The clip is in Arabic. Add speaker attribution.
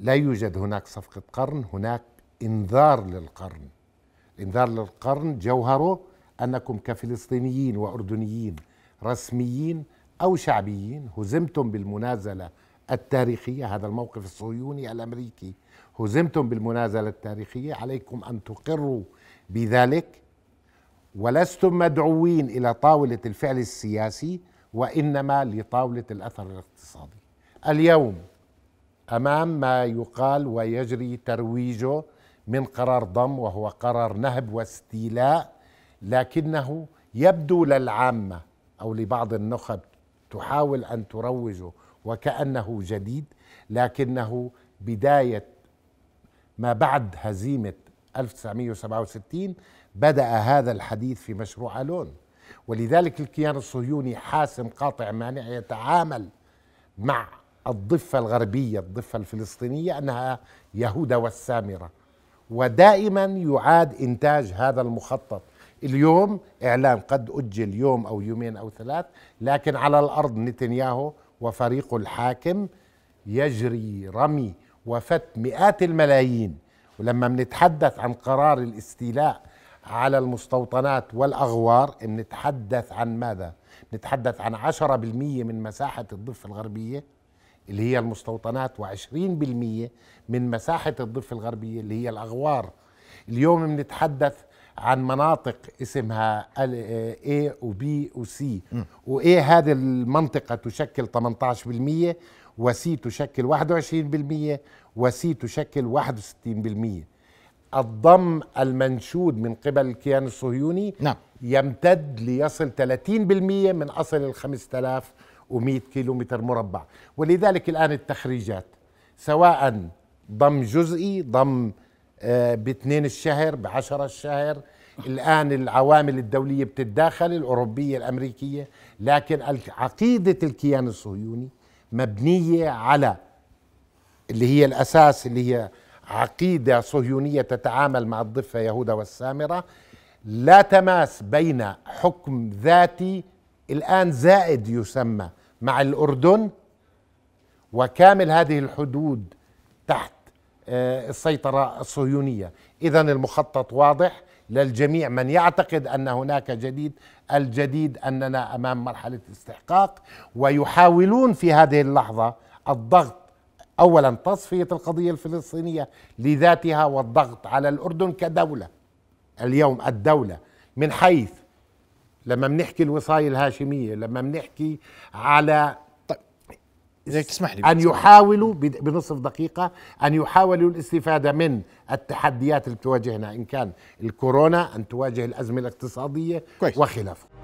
Speaker 1: لا يوجد هناك صفقة قرن هناك انذار للقرن الانذار للقرن جوهره أنكم كفلسطينيين وأردنيين رسميين أو شعبيين هزمتم بالمنازلة التاريخية هذا الموقف الصهيوني الأمريكي هزمتم بالمنازلة التاريخية عليكم أن تقروا بذلك ولستم مدعوين إلى طاولة الفعل السياسي وإنما لطاولة الأثر الاقتصادي اليوم امام ما يقال ويجري ترويجه من قرار ضم وهو قرار نهب واستيلاء لكنه يبدو للعامه او لبعض النخب تحاول ان تروجه وكانه جديد لكنه بدايه ما بعد هزيمه 1967 بدا هذا الحديث في مشروع الون ولذلك الكيان الصهيوني حاسم قاطع مانع يتعامل مع الضفة الغربية الضفة الفلسطينية أنها يهودة والسامرة ودائما يعاد إنتاج هذا المخطط اليوم إعلان قد أجل يوم أو يومين أو ثلاث لكن على الأرض نتنياهو وفريقه الحاكم يجري رمي وفت مئات الملايين ولما بنتحدث عن قرار الاستيلاء على المستوطنات والأغوار بنتحدث عن ماذا؟ نتحدث عن 10% من مساحة الضفة الغربية اللي هي المستوطنات و20% من مساحة الضفة الغربية اللي هي الأغوار اليوم بنتحدث عن مناطق اسمها آه، A و B و C و A هذه المنطقة تشكل 18% و C تشكل 21% و C تشكل 61% الضم المنشود من قبل الكيان الصهيوني نعم. يمتد ليصل 30% من أصل ال 5000 و100 كيلو متر مربع ولذلك الآن التخريجات سواء ضم جزئي ضم آه، باثنين الشهر بعشرة الشهر الآن العوامل الدولية بتتداخل الأوروبية الأمريكية لكن عقيدة الكيان الصهيوني مبنية على اللي هي الأساس اللي هي عقيدة صهيونية تتعامل مع الضفة يهودا والسامرة لا تماس بين حكم ذاتي الآن زائد يسمى مع الأردن وكامل هذه الحدود تحت آه، السيطرة الصهيونية إذا المخطط واضح للجميع من يعتقد أن هناك جديد الجديد أننا أمام مرحلة استحقاق ويحاولون في هذه اللحظة الضغط أولا تصفية القضية الفلسطينية لذاتها والضغط على الأردن كدولة اليوم الدولة من حيث لما بنحكي الوصاية الهاشمية لما بنحكي على طيب تسمح لي أن يحاولوا بنصف دقيقة أن يحاولوا الاستفادة من التحديات اللي بتواجهنا إن كان الكورونا أن تواجه الأزمة الاقتصادية كويس. وخلافه